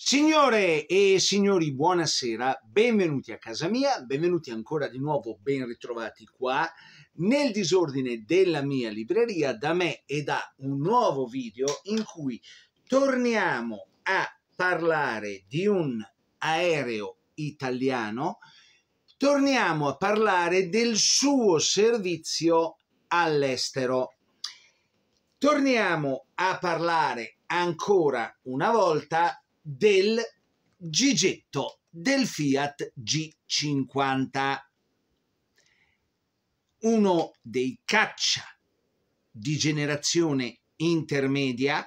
Signore e signori, buonasera, benvenuti a casa mia, benvenuti ancora di nuovo, ben ritrovati qua nel disordine della mia libreria da me e da un nuovo video in cui torniamo a parlare di un aereo italiano, torniamo a parlare del suo servizio all'estero. Torniamo a parlare ancora una volta del Gigetto del Fiat G50. Uno dei caccia di generazione intermedia,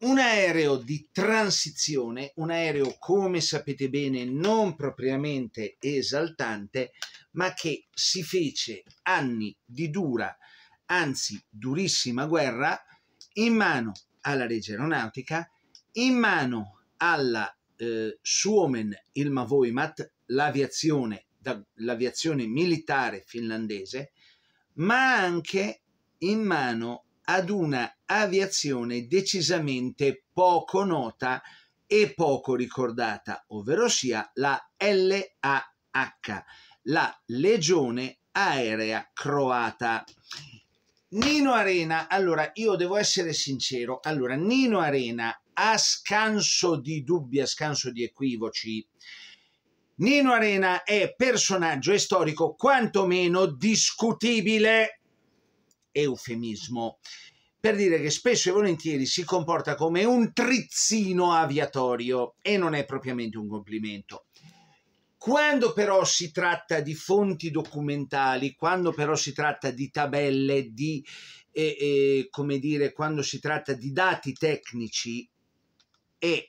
un aereo di transizione, un aereo come sapete bene non propriamente esaltante, ma che si fece anni di dura, anzi durissima guerra in mano alla legge aeronautica in mano alla eh, Suomen Ilmavoimat, l'aviazione, da, l'aviazione militare finlandese, ma anche in mano ad una aviazione decisamente poco nota e poco ricordata, ovvero sia la LAH, la Legione Aerea Croata. Nino Arena, allora io devo essere sincero, allora Nino Arena a scanso di dubbi, a scanso di equivoci, Nino Arena è personaggio e storico quantomeno discutibile, eufemismo, per dire che spesso e volentieri si comporta come un trizzino aviatorio e non è propriamente un complimento. Quando però si tratta di fonti documentali, quando però si tratta di tabelle, di, eh, eh, come dire, quando si tratta di dati tecnici, è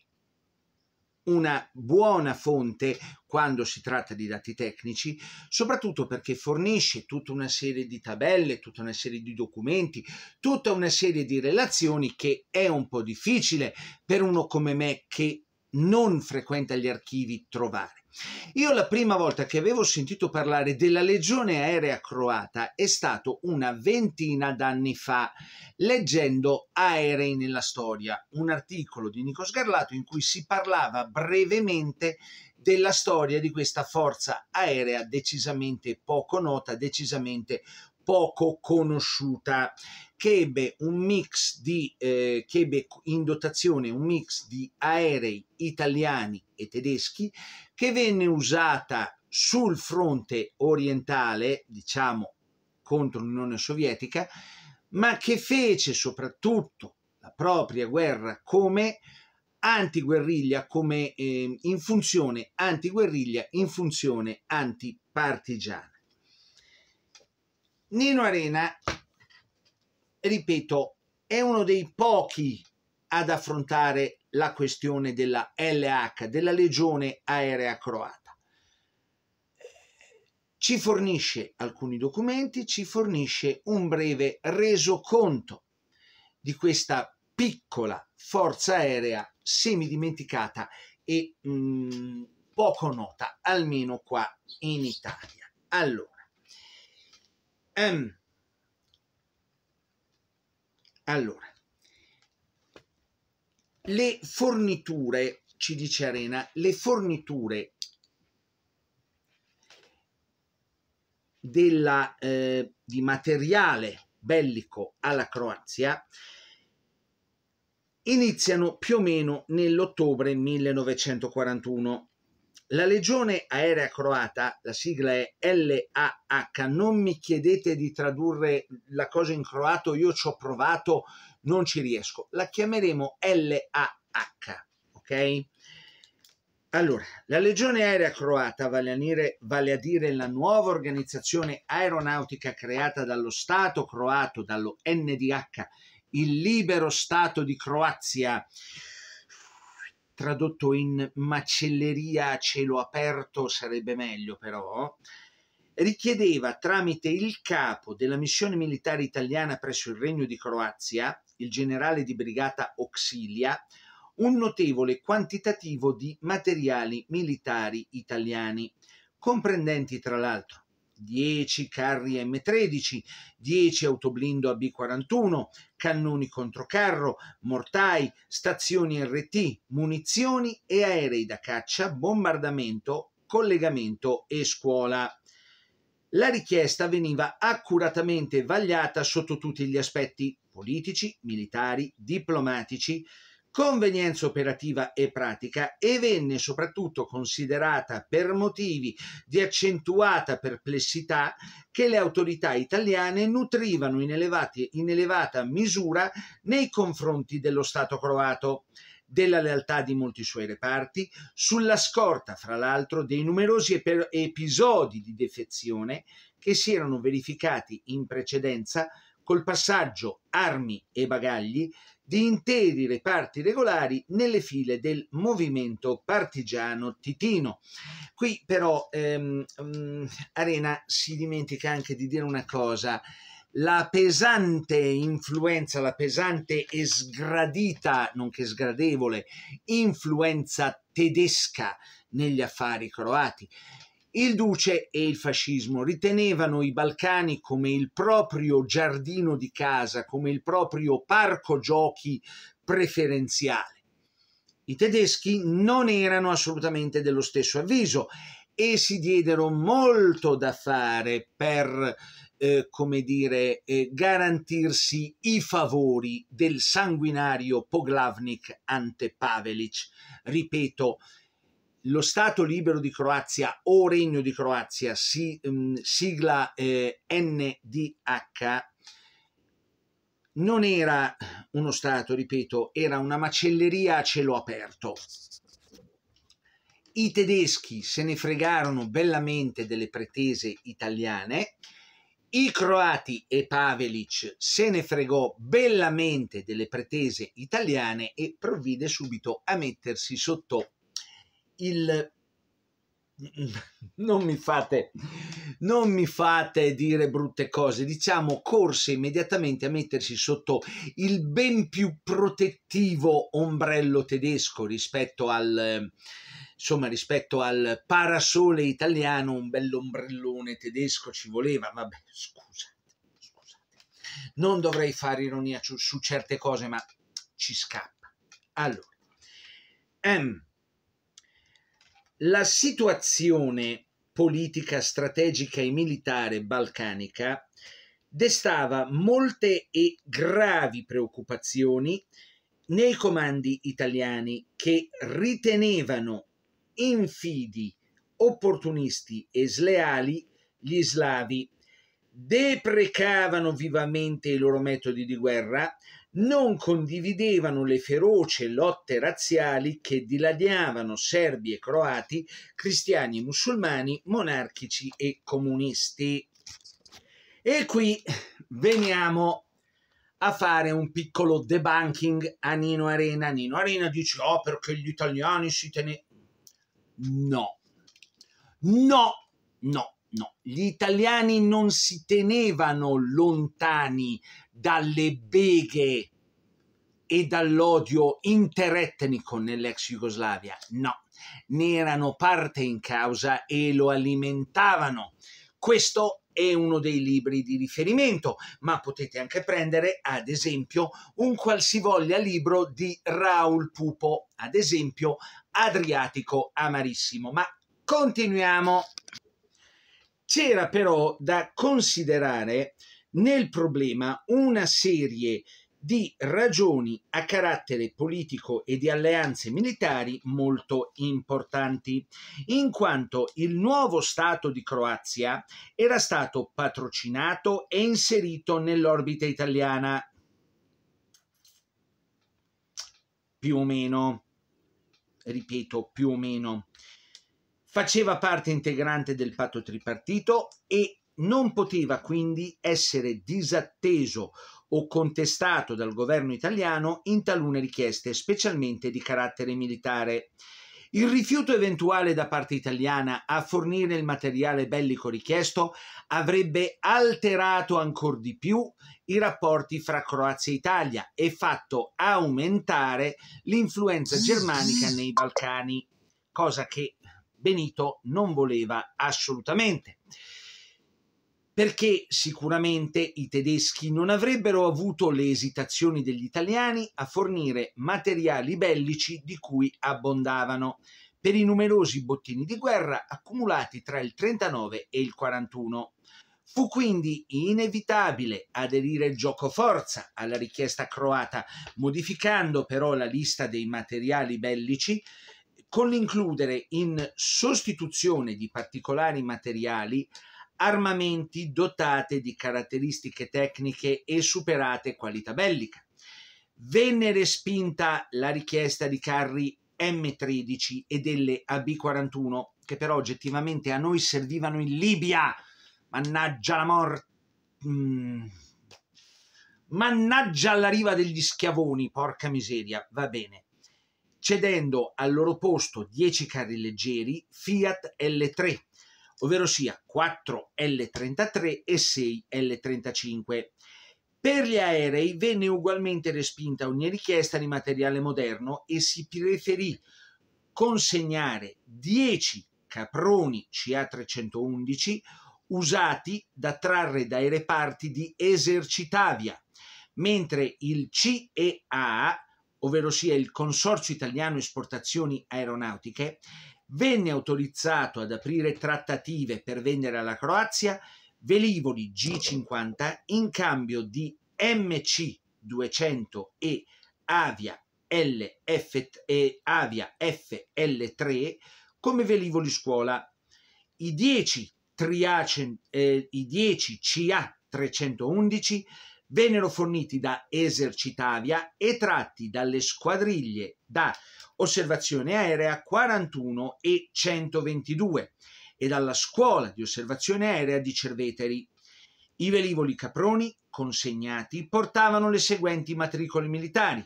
una buona fonte quando si tratta di dati tecnici, soprattutto perché fornisce tutta una serie di tabelle, tutta una serie di documenti, tutta una serie di relazioni che è un po' difficile per uno come me che non frequenta gli archivi trovare. Io la prima volta che avevo sentito parlare della legione aerea croata è stato una ventina d'anni fa leggendo Aerei nella storia, un articolo di Nico Sgarlato in cui si parlava brevemente della storia di questa forza aerea decisamente poco nota, decisamente poco conosciuta, che ebbe, un mix di, eh, che ebbe in dotazione un mix di aerei italiani e tedeschi, che venne usata sul fronte orientale, diciamo contro l'Unione Sovietica, ma che fece soprattutto la propria guerra come antiguerriglia, come eh, in funzione antiguerriglia, in funzione antipartigiana. Nino Arena, ripeto, è uno dei pochi ad affrontare la questione della LH, della Legione Aerea Croata. Ci fornisce alcuni documenti, ci fornisce un breve resoconto di questa piccola forza aerea semidimenticata e mh, mm, poco nota, almeno qua in Italia. Allora, Um, allora, le forniture, ci dice Arena, le forniture della, eh, di materiale bellico alla Croazia iniziano più o meno nell'ottobre 1941. La Legione Aerea Croata, la sigla è LAH, non mi chiedete di tradurre la cosa in croato, io ci ho provato, non ci riesco. La chiameremo LAH, ok? Allora, la Legione Aerea Croata, vale a, dire, vale a dire la nuova organizzazione aeronautica creata dallo Stato croato, dallo NDH, il libero Stato di Croazia, tradotto in macelleria a cielo aperto sarebbe meglio però, richiedeva tramite il capo della missione militare italiana presso il Regno di Croazia, il generale di brigata Oxilia, un notevole quantitativo di materiali militari italiani, comprendenti tra l'altro 10 carri M13, 10 autoblindo AB41, cannoni controcarro, mortai, stazioni RT, munizioni e aerei da caccia, bombardamento, collegamento e scuola. La richiesta veniva accuratamente vagliata sotto tutti gli aspetti politici, militari, diplomatici, convenienza operativa e pratica e venne soprattutto considerata per motivi di accentuata perplessità che le autorità italiane nutrivano in, elevati, in elevata misura nei confronti dello Stato croato della lealtà di molti suoi reparti, sulla scorta, fra l'altro, dei numerosi ep- episodi di defezione che si erano verificati in precedenza col passaggio armi e bagagli di interi reparti regolari nelle file del movimento partigiano titino. Qui però ehm, mm, Arena si dimentica anche di dire una cosa la pesante influenza, la pesante e sgradita, nonché sgradevole, influenza tedesca negli affari croati. Il duce e il fascismo ritenevano i Balcani come il proprio giardino di casa, come il proprio parco giochi preferenziale. I tedeschi non erano assolutamente dello stesso avviso e si diedero molto da fare per, eh, come dire, eh, garantirsi i favori del sanguinario Poglavnik ante Pavelic. Ripeto, lo Stato libero di Croazia o Regno di Croazia, si, um, sigla eh, NDH, non era uno Stato, ripeto, era una macelleria a cielo aperto. I tedeschi se ne fregarono bellamente delle pretese italiane, i croati e Pavelic se ne fregò bellamente delle pretese italiane e provvide subito a mettersi sotto il non mi fate non mi fate dire brutte cose diciamo corse immediatamente a mettersi sotto il ben più protettivo ombrello tedesco rispetto al insomma rispetto al parasole italiano un bell'ombrellone tedesco ci voleva vabbè scusate scusate non dovrei fare ironia su, su certe cose ma ci scappa allora M ehm, la situazione politica, strategica e militare balcanica destava molte e gravi preoccupazioni nei comandi italiani che ritenevano infidi, opportunisti e sleali gli slavi, deprecavano vivamente i loro metodi di guerra, non condividevano le feroce lotte razziali che dilaniavano serbi e croati, cristiani e musulmani, monarchici e comunisti. E qui veniamo a fare un piccolo debunking a Nino Arena. Nino Arena dice: Oh, perché gli italiani si tenevano. No, no, no, no. Gli italiani non si tenevano lontani dalle beghe e dall'odio interetnico nell'ex Jugoslavia, no, ne erano parte in causa e lo alimentavano. Questo è uno dei libri di riferimento, ma potete anche prendere, ad esempio, un qualsivoglia libro di Raul Pupo, ad esempio Adriatico amarissimo. Ma continuiamo. C'era però da considerare nel problema una serie di ragioni a carattere politico e di alleanze militari molto importanti, in quanto il nuovo Stato di Croazia era stato patrocinato e inserito nell'orbita italiana più o meno, ripeto, più o meno. Faceva parte integrante del patto tripartito e non poteva quindi essere disatteso o contestato dal governo italiano in talune richieste, specialmente di carattere militare. Il rifiuto eventuale da parte italiana a fornire il materiale bellico richiesto avrebbe alterato ancor di più i rapporti fra Croazia e Italia e fatto aumentare l'influenza germanica nei Balcani, cosa che Benito non voleva assolutamente perché sicuramente i tedeschi non avrebbero avuto le esitazioni degli italiani a fornire materiali bellici di cui abbondavano per i numerosi bottini di guerra accumulati tra il 39 e il 41. Fu quindi inevitabile aderire gioco forza alla richiesta croata, modificando però la lista dei materiali bellici con l'includere in sostituzione di particolari materiali armamenti dotate di caratteristiche tecniche e superate qualità bellica. Venne respinta la richiesta di carri M13 e delle AB41 che però oggettivamente a noi servivano in Libia. Mannaggia la morte. Mm. Mannaggia alla riva degli schiavoni, porca miseria, va bene. Cedendo al loro posto 10 carri leggeri Fiat L3 ovvero sia 4L33 e 6L35. Per gli aerei venne ugualmente respinta ogni richiesta di materiale moderno e si preferì consegnare 10 caproni CA311 usati da trarre dai reparti di Esercitavia, mentre il CEA, ovvero sia il Consorzio Italiano Esportazioni Aeronautiche, venne autorizzato ad aprire trattative per vendere alla Croazia velivoli G50 in cambio di MC200 e Avia, LF, e Avia FL3 come velivoli scuola. I 10, triace, eh, i 10 CA311 vennero forniti da Esercitavia e tratti dalle squadriglie da osservazione aerea 41 e 122 e dalla scuola di osservazione aerea di Cerveteri. I velivoli caproni consegnati portavano le seguenti matricole militari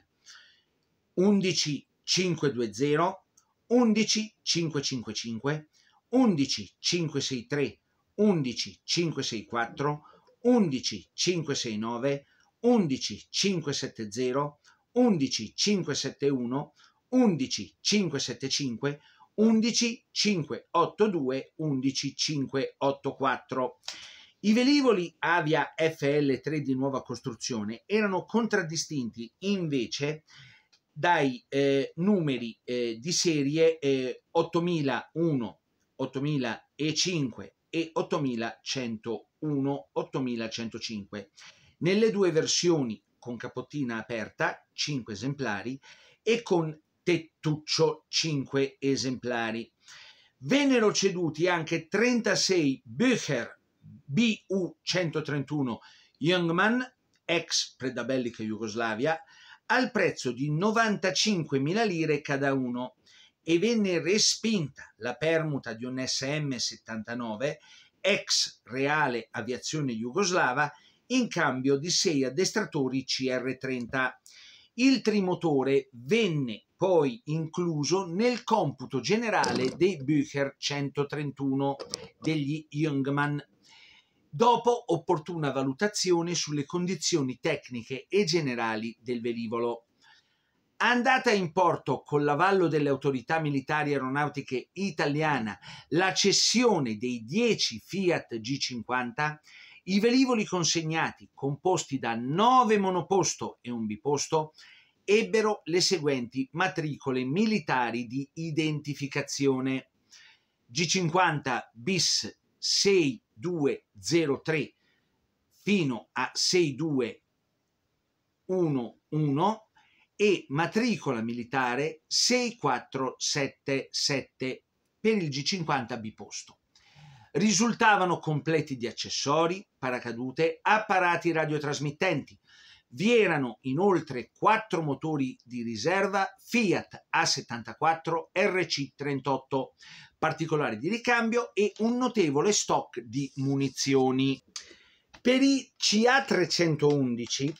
11520, 11555, 11563, 11564, 11569, 11570, 11 11 571 575 11 582 11 584. I velivoli Avia FL3 di nuova costruzione erano contraddistinti invece dai eh, numeri eh, di serie eh, 8001, 8005 e 8101, 8105. Nelle due versioni con capottina aperta 5 esemplari e con tettuccio 5 esemplari. Vennero ceduti anche 36 Bücher BU-131 Youngman, ex predabellica Jugoslavia, al prezzo di 95.000 lire cada uno e venne respinta la permuta di un SM-79 ex Reale Aviazione Jugoslava in cambio di sei addestratori CR30. Il trimotore venne poi incluso nel computo generale dei Bücher 131 degli Jungmann. dopo opportuna valutazione sulle condizioni tecniche e generali del velivolo. Andata in porto con l'avallo delle autorità militari aeronautiche italiana la cessione dei 10 Fiat G50, i velivoli consegnati, composti da 9 monoposto e un biposto, ebbero le seguenti matricole militari di identificazione G50 bis 6203 fino a 6211 e matricola militare 6477 per il G50 biposto. Risultavano completi di accessori, paracadute, apparati radiotrasmittenti. Vi erano inoltre quattro motori di riserva Fiat A74 RC38, particolari di ricambio e un notevole stock di munizioni. Per i CA311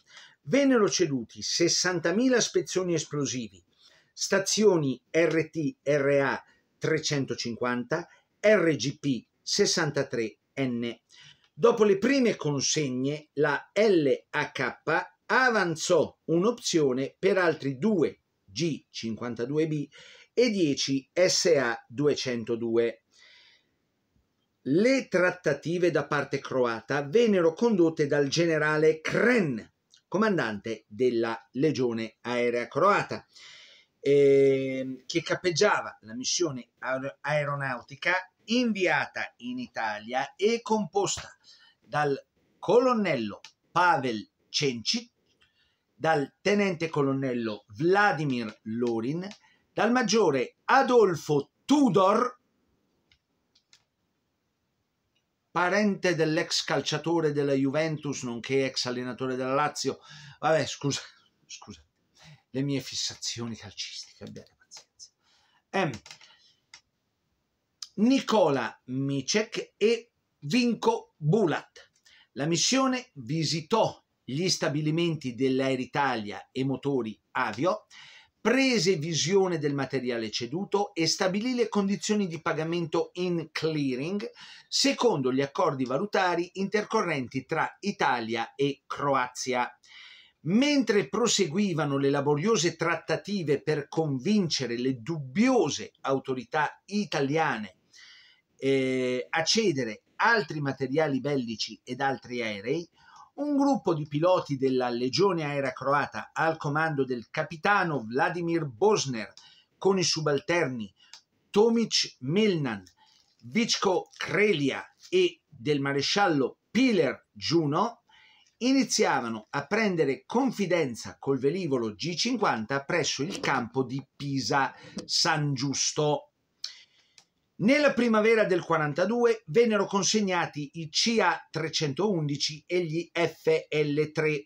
vennero ceduti 60.000 spezzoni esplosivi, stazioni RTRA 350, RGP 63N Dopo le prime consegne, la LAK avanzò un'opzione per altri due G52B e 10 SA202. Le trattative da parte croata vennero condotte dal generale Kren, comandante della Legione Aerea Croata, eh, che cappeggiava la missione aer- aeronautica inviata in Italia e composta dal colonnello Pavel Cenci, dal tenente colonnello Vladimir Lorin, dal maggiore Adolfo Tudor, parente dell'ex calciatore della Juventus, nonché ex allenatore della Lazio. Vabbè, scusa, scusa le mie fissazioni calcistiche, abbiate pazienza. Eh, Nicola Micek e Vinco Bulat. La missione visitò gli stabilimenti dell'Air Italia e motori Avio, prese visione del materiale ceduto e stabilì le condizioni di pagamento in clearing secondo gli accordi valutari intercorrenti tra Italia e Croazia. Mentre proseguivano le laboriose trattative per convincere le dubbiose autorità italiane eh, a cedere altri materiali bellici ed altri aerei, un gruppo di piloti della Legione Aerea Croata al comando del capitano Vladimir Bosner con i subalterni Tomic Milnan, Vicko Krelia e del maresciallo Piler Giuno iniziavano a prendere confidenza col velivolo G50 presso il campo di Pisa San Giusto. Nella primavera del 42 vennero consegnati i CA311 e gli FL3,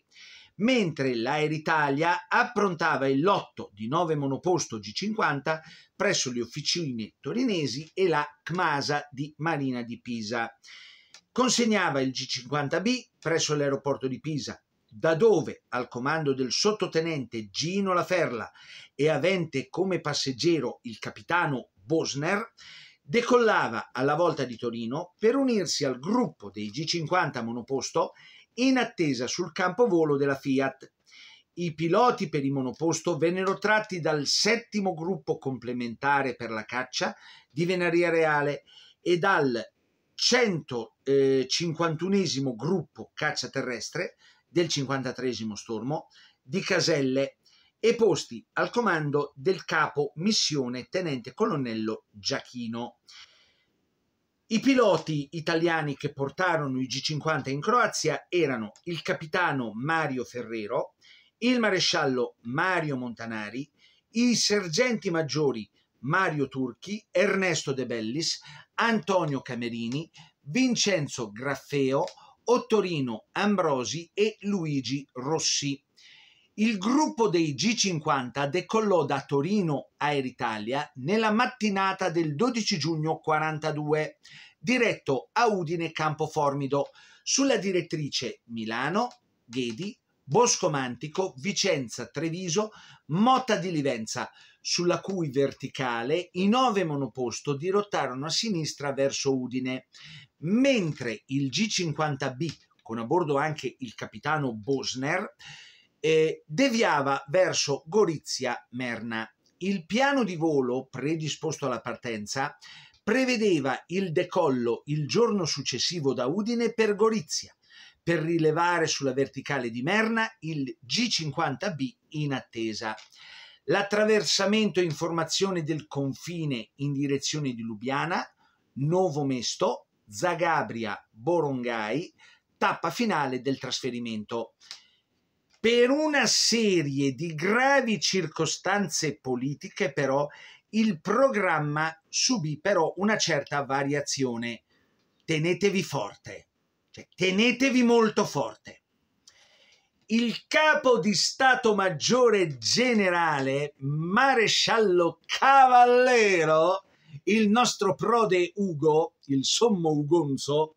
mentre l'Air Italia approntava il lotto di 9 monoposto G50 presso le officine torinesi e la CMASA di Marina di Pisa. Consegnava il G50B presso l'aeroporto di Pisa, da dove al comando del sottotenente Gino Laferla e avente come passeggero il capitano Bosner, decollava alla volta di Torino per unirsi al gruppo dei G50 monoposto in attesa sul campovolo della Fiat. I piloti per il monoposto vennero tratti dal settimo gruppo complementare per la caccia di Venaria Reale e dal 151 gruppo caccia terrestre del 53 stormo di Caselle e posti al comando del capo missione tenente colonnello Giachino. I piloti italiani che portarono i G50 in Croazia erano il capitano Mario Ferrero, il maresciallo Mario Montanari, i sergenti maggiori Mario Turchi, Ernesto De Bellis, Antonio Camerini, Vincenzo Graffeo, Ottorino Ambrosi e Luigi Rossi. Il gruppo dei G50 decollò da Torino Air Italia nella mattinata del 12 giugno 42, diretto a Udine Campoformido, sulla direttrice Milano, Ghedi, Bosco Mantico, Vicenza, Treviso, Motta di Livenza, sulla cui verticale i nove monoposto dirottarono a sinistra verso Udine, mentre il G50B, con a bordo anche il capitano Bosner, eh, deviava verso Gorizia Merna. Il piano di volo predisposto alla partenza prevedeva il decollo il giorno successivo da Udine per Gorizia, per rilevare sulla verticale di Merna il G50B in attesa l'attraversamento e informazione del confine in direzione di Lubiana, Novo Mesto, Zagabria, Borongai, tappa finale del trasferimento. Per una serie di gravi circostanze politiche, però, il programma subì però una certa variazione. Tenetevi forte, cioè tenetevi molto forte il capo di Stato Maggiore Generale, maresciallo Cavallero, il nostro prode Ugo, il sommo Ugonzo,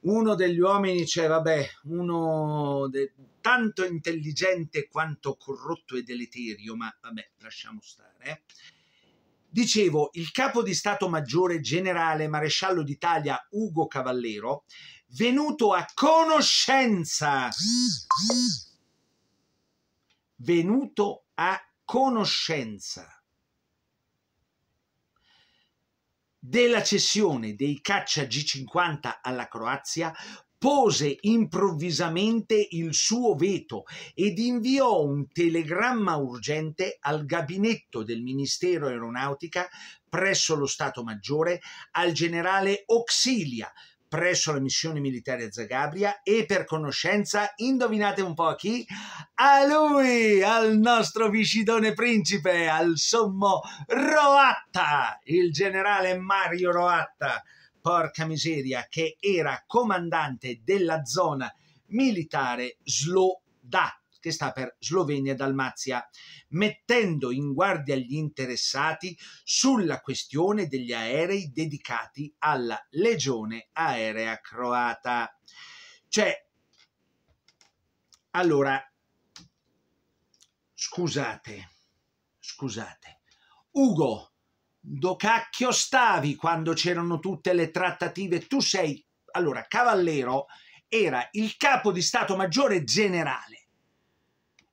uno degli uomini, cioè vabbè, uno de, tanto intelligente quanto corrotto e deleterio, ma vabbè, lasciamo stare, eh. Dicevo, il capo di Stato Maggiore Generale Maresciallo d'Italia Ugo Cavallero, venuto a conoscenza venuto a conoscenza della cessione dei caccia G50 alla Croazia, pose improvvisamente il suo veto ed inviò un telegramma urgente al gabinetto del Ministero Aeronautica presso lo Stato Maggiore al generale Auxilia presso la missione militare a Zagabria e per conoscenza, indovinate un po' a chi? A lui, al nostro viscidone principe, al sommo Roatta, il generale Mario Roatta porca miseria, che era comandante della zona militare Sloda, che sta per Slovenia Dalmazia, mettendo in guardia gli interessati sulla questione degli aerei dedicati alla legione aerea croata. Cioè, allora, scusate, scusate, Ugo do cacchio stavi quando c'erano tutte le trattative? Tu sei... Allora, Cavallero era il capo di Stato Maggiore Generale.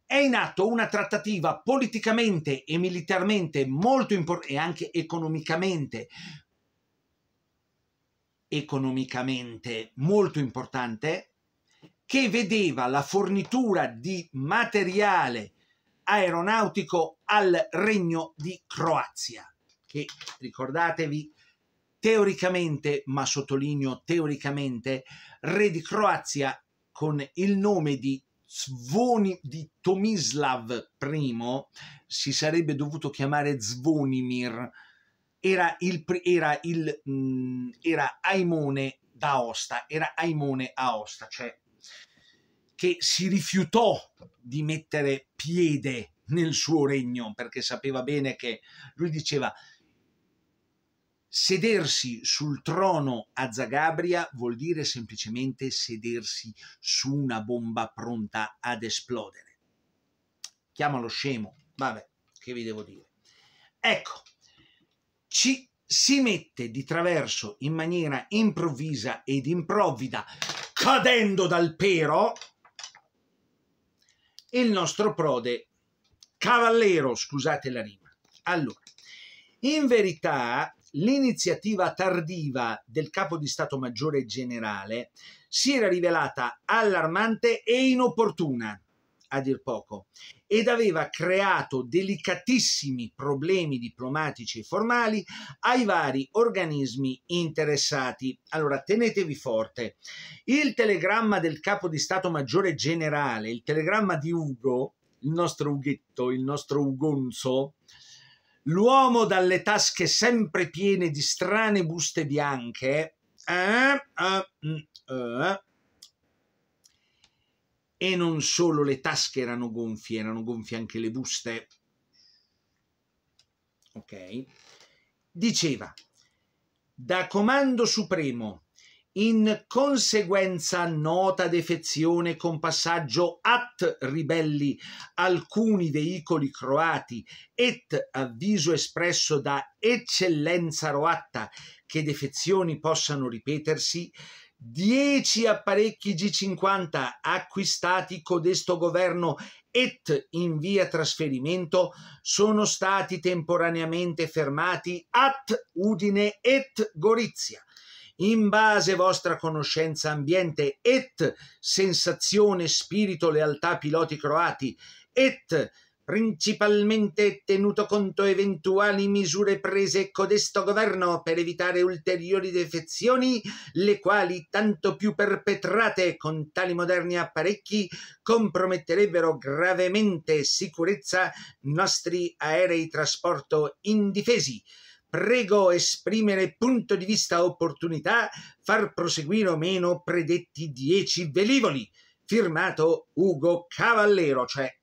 È in atto una trattativa politicamente e militarmente molto importante e anche economicamente economicamente molto importante che vedeva la fornitura di materiale aeronautico al Regno di Croazia che ricordatevi teoricamente, ma sottolineo teoricamente, re di Croazia con il nome di Zvoni di Tomislav I si sarebbe dovuto chiamare Zvonimir. Era, il, era, il, mh, mm, era Aimone d'Aosta, era Aimone Aosta, cioè che si rifiutò di mettere piede nel suo regno perché sapeva bene che lui diceva Sedersi sul trono a Zagabria vuol dire semplicemente sedersi su una bomba pronta ad esplodere. Chiamalo scemo, vabbè, che vi devo dire. Ecco, ci si mette di traverso in maniera improvvisa ed improvvida, cadendo dal pero, il nostro prode cavallero, scusate la rima. Allora, in verità l'iniziativa tardiva del capo di Stato Maggiore Generale si era rivelata allarmante e inopportuna, a dir poco, ed aveva creato delicatissimi problemi diplomatici e formali ai vari organismi interessati. Allora, tenetevi forte. Il telegramma del capo di Stato Maggiore Generale, il telegramma di Ugo, il nostro Ughetto, il nostro Ugonzo, L'uomo dalle tasche sempre piene di strane buste bianche eh, eh, mm, eh, e non solo le tasche erano gonfie, erano gonfie anche le buste. Ok? Diceva, da comando supremo in conseguenza nota defezione con passaggio at ribelli alcuni veicoli croati et avviso espresso da eccellenza roatta che defezioni possano ripetersi dieci apparecchi G50 acquistati codesto governo et in via trasferimento sono stati temporaneamente fermati at Udine et Gorizia in base a vostra conoscenza ambiente et sensazione spirito lealtà piloti croati et principalmente tenuto conto eventuali misure prese codesto ecco governo per evitare ulteriori defezioni, le quali tanto più perpetrate con tali moderni apparecchi comprometterebbero gravemente sicurezza nostri aerei trasporto indifesi prego esprimere punto di vista opportunità, far proseguire o meno predetti dieci velivoli. Firmato Ugo Cavallero, cioè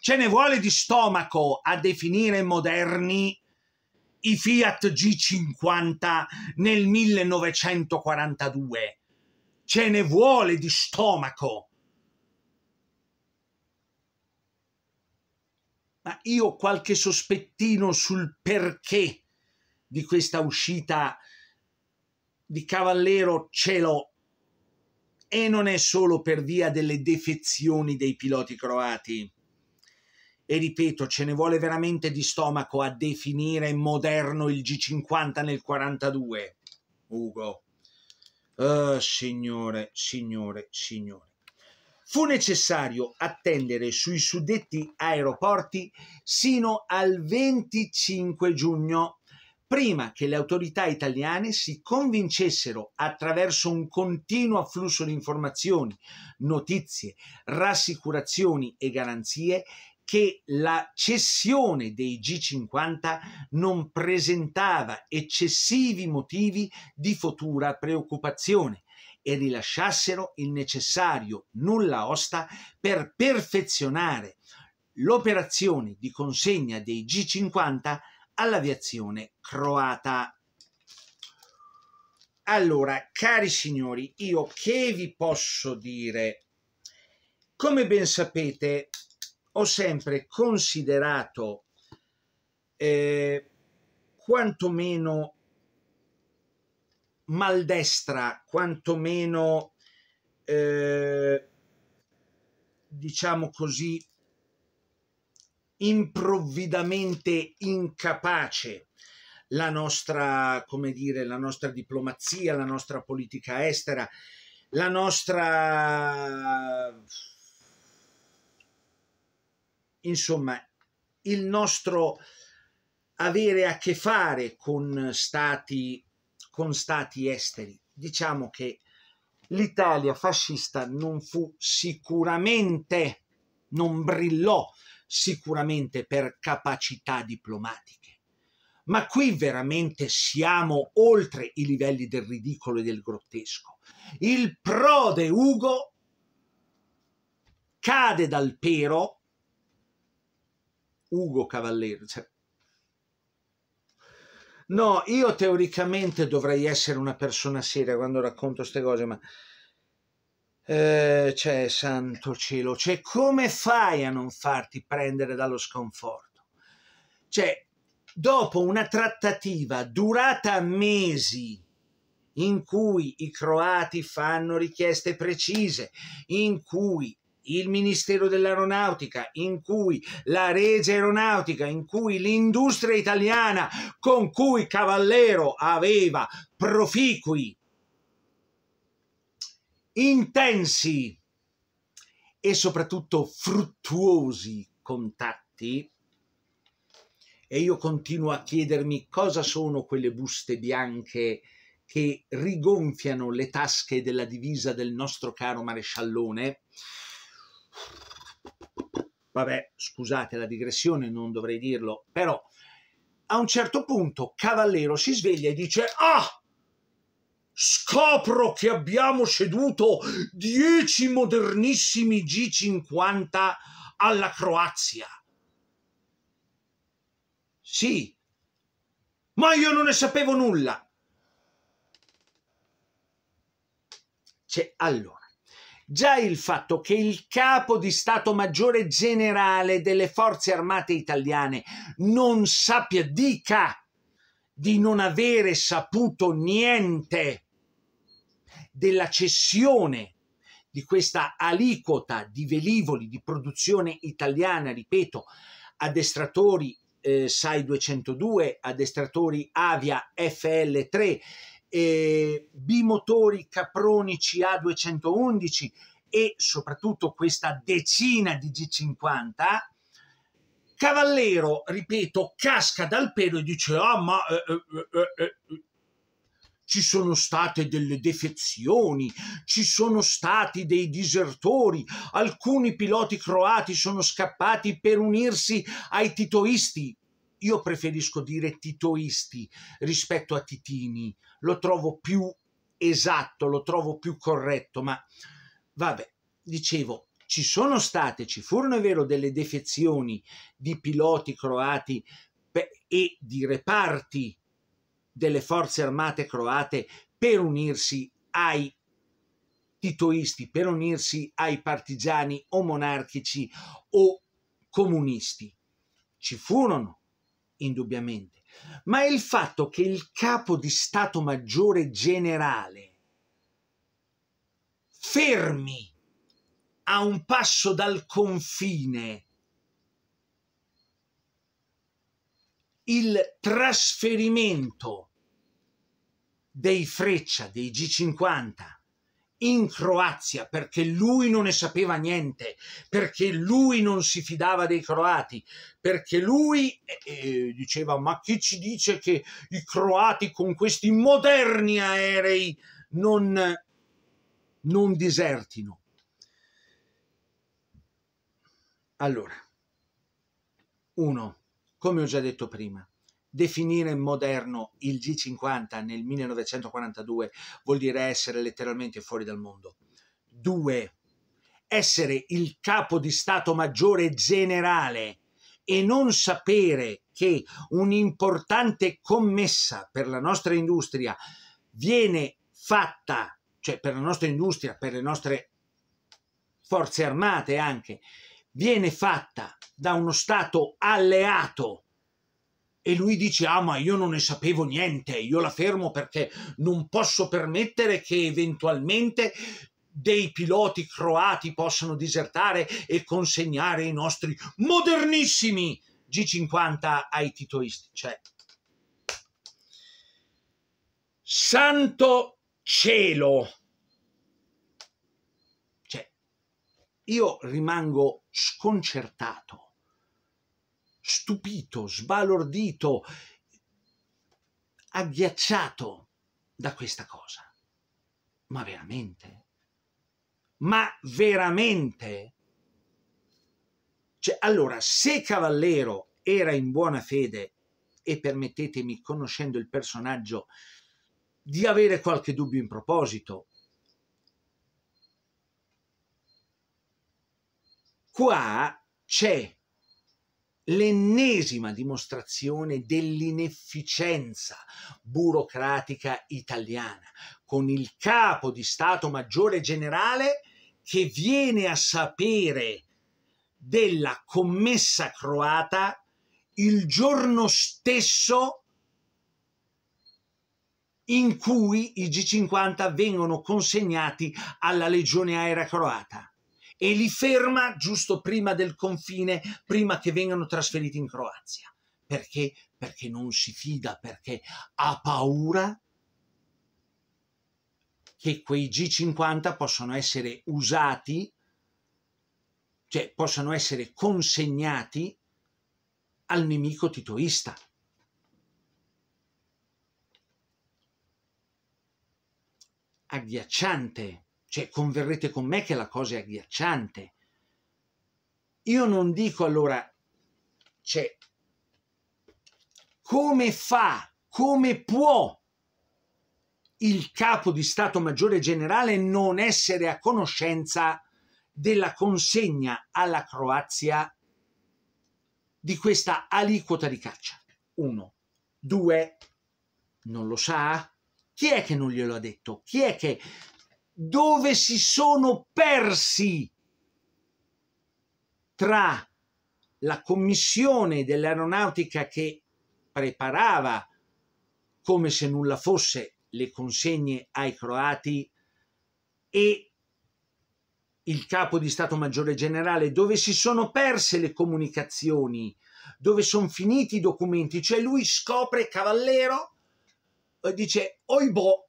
ce ne vuole di stomaco a definire moderni i Fiat G50 nel 1942. Ce ne vuole di stomaco. Ma io ho qualche sospettino sul perché di questa uscita di Cavallero ce l'ho e non è solo per via delle defezioni dei piloti croati. E ripeto, ce ne vuole veramente di stomaco a definire moderno il G50 nel 42, Ugo. Oh, signore, signore, signore. Fu necessario attendere sui suddetti aeroporti sino al 25 giugno prima che le autorità italiane si convincessero attraverso un continuo afflusso di informazioni, notizie, rassicurazioni e garanzie che la cessione dei G50 non presentava eccessivi motivi di futura preoccupazione e rilasciassero il necessario nulla osta per perfezionare l'operazione di consegna dei G50 all'aviazione croata. Allora, cari signori, io che vi posso dire? Come ben sapete, ho sempre considerato eh, quantomeno maldestra, quantomeno eh, diciamo così improvvidamente incapace la nostra, come dire, la nostra diplomazia, la nostra politica estera, la nostra insomma, il nostro avere a che fare con stati, con stati esteri. Diciamo che l'Italia fascista non fu sicuramente, non brillò sicuramente per capacità diplomatiche. Ma qui veramente siamo oltre i livelli del ridicolo e del grottesco. Il prode Ugo cade dal pero, Ugo Cavallero, cioè, No, io teoricamente dovrei essere una persona seria quando racconto queste cose, ma eh, cioè, santo cielo, cioè, come fai a non farti prendere dallo sconforto? Cioè, dopo una trattativa durata mesi, in cui i croati fanno richieste precise, in cui il Ministero dell'Aeronautica, in cui la Regia Aeronautica, in cui l'industria italiana con cui Cavallero aveva proficui intensi e soprattutto fruttuosi contatti. E io continuo a chiedermi cosa sono quelle buste bianche che rigonfiano le tasche della divisa del nostro caro maresciallone. Vabbè, scusate la digressione, non dovrei dirlo, però a un certo punto Cavallero si sveglia e dice: Ah, oh, scopro che abbiamo ceduto 10 modernissimi G50 alla Croazia. Sì, ma io non ne sapevo nulla. Cioè, allora, già il fatto che il capo di Stato Maggiore Generale delle Forze Armate Italiane non sappia dica di non avere saputo niente della cessione di questa aliquota di velivoli di produzione italiana, ripeto, addestratori eh, SAI 202, addestratori Avia FL3, eh, bimotori Caproni ca 211 e soprattutto questa decina di G50, Cavallero, ripeto, casca dal pelo e dice: Ah, ma eh, eh, eh, eh, eh ci sono state delle defezioni, ci sono stati dei disertori, alcuni piloti croati sono scappati per unirsi ai titoisti. Io preferisco dire titoisti rispetto a titini, lo trovo più esatto, lo trovo più corretto, ma vabbè, dicevo, ci sono state, ci furono è vero delle defezioni di piloti croati e di reparti delle forze armate croate per unirsi ai titoisti, per unirsi ai partigiani o monarchici o comunisti. Ci furono, indubbiamente, ma il fatto che il capo di Stato Maggiore Generale fermi a un passo dal confine il trasferimento dei Freccia, dei G50 in Croazia perché lui non ne sapeva niente, perché lui non si fidava dei croati, perché lui eh, diceva ma chi ci dice che i croati con questi moderni aerei non, non disertino? Allora, uno, come ho già detto prima, Definire moderno il G50 nel 1942 vuol dire essere letteralmente fuori dal mondo. Due, Essere il capo di Stato Maggiore generale e non sapere che un'importante commessa per la nostra industria viene fatta, cioè per la nostra industria, per le nostre forze armate anche, viene fatta da uno Stato alleato e lui dice ah ma io non ne sapevo niente, io la fermo perché non posso permettere che eventualmente dei piloti croati possano disertare e consegnare i nostri modernissimi G50 ai titoisti. Cioè, santo cielo! Cioè, io rimango sconcertato stupito, sbalordito, agghiacciato da questa cosa. Ma veramente? Ma veramente? Cioè, allora, se Cavallero era in buona fede, e permettetemi, conoscendo il personaggio, di avere qualche dubbio in proposito, qua c'è l'ennesima dimostrazione dell'inefficienza burocratica italiana, con il capo di Stato Maggiore Generale che viene a sapere della commessa croata il giorno stesso in cui i G50 vengono consegnati alla Legione Aerea Croata e li ferma giusto prima del confine, prima che vengano trasferiti in Croazia. Perché? Perché non si fida, perché ha paura che quei G50 possano essere usati, cioè possano essere consegnati al nemico titoista. Agghiacciante cioè, converrete con me che la cosa è agghiacciante. Io non dico allora, cioè, come fa, come può il capo di Stato Maggiore Generale non essere a conoscenza della consegna alla Croazia di questa aliquota di caccia? Uno. Due. Non lo sa? Chi è che non glielo ha detto? Chi è che dove si sono persi tra la commissione dell'aeronautica che preparava come se nulla fosse le consegne ai croati e il capo di Stato Maggiore Generale, dove si sono perse le comunicazioni, dove sono finiti i documenti, cioè lui scopre Cavallero eh, dice oibò boh,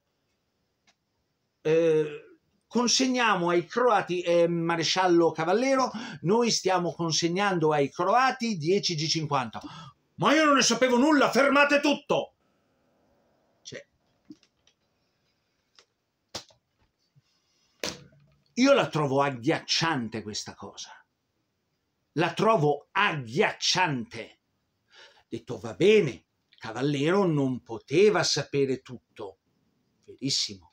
eh, consegniamo ai croati, eh, maresciallo Cavallero, noi stiamo consegnando ai croati 10 G50. Ma io non ne sapevo nulla, fermate tutto! Cioè, io la trovo agghiacciante questa cosa. La trovo agghiacciante. Detto va bene, Cavallero non poteva sapere tutto. Verissimo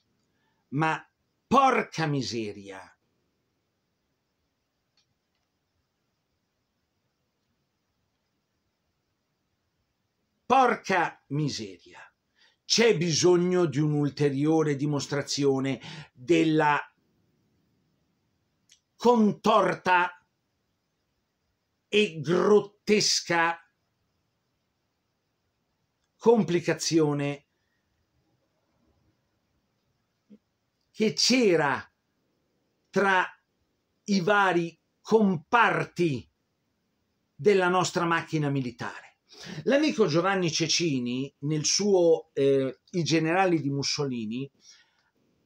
ma porca miseria. Porca miseria. C'è bisogno di un'ulteriore dimostrazione della contorta e grottesca complicazione che c'era tra i vari comparti della nostra macchina militare. L'amico Giovanni Cecini, nel suo eh, I generali di Mussolini,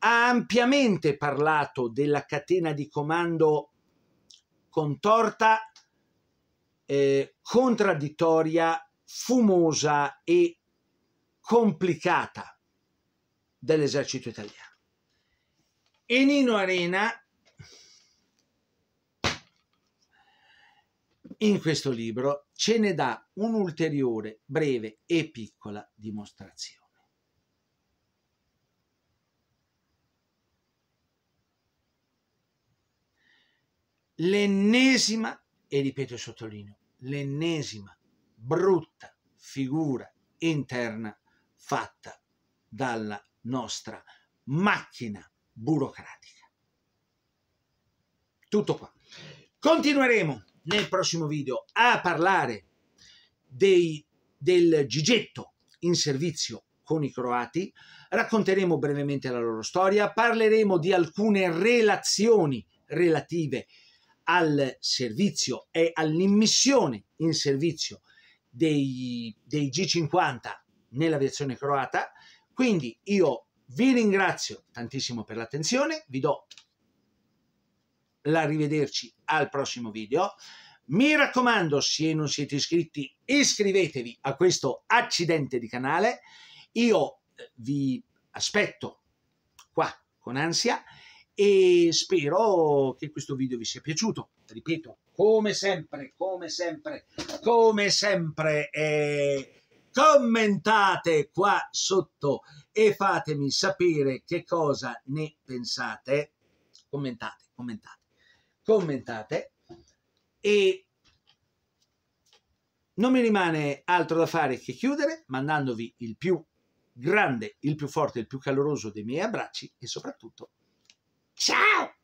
ha ampiamente parlato della catena di comando contorta, eh, contraddittoria, fumosa e complicata dell'esercito italiano e Nino Arena in questo libro ce ne dà un'ulteriore, breve e piccola dimostrazione. L'ennesima, e ripeto e sottolineo, l'ennesima brutta figura interna fatta dalla nostra macchina burocratica. Tutto qua. Continueremo nel prossimo video a parlare dei, del Gigetto in servizio con i croati, racconteremo brevemente la loro storia, parleremo di alcune relazioni relative al servizio e all'immissione in servizio dei, dei G50 nell'aviazione croata. Quindi io vi ringrazio tantissimo per l'attenzione, vi do l'arrivederci al prossimo video. Mi raccomando, se non siete iscritti, iscrivetevi a questo accidente di canale. Io eh, vi aspetto qua con ansia e spero che questo video vi sia piaciuto. Ripeto, come sempre, come sempre, come sempre. Eh commentate qua sotto e fatemi sapere che cosa ne pensate. Commentate, commentate, commentate. E non mi rimane altro da fare che chiudere mandandovi il più grande, il più forte, il più caloroso dei miei abbracci e soprattutto ciao!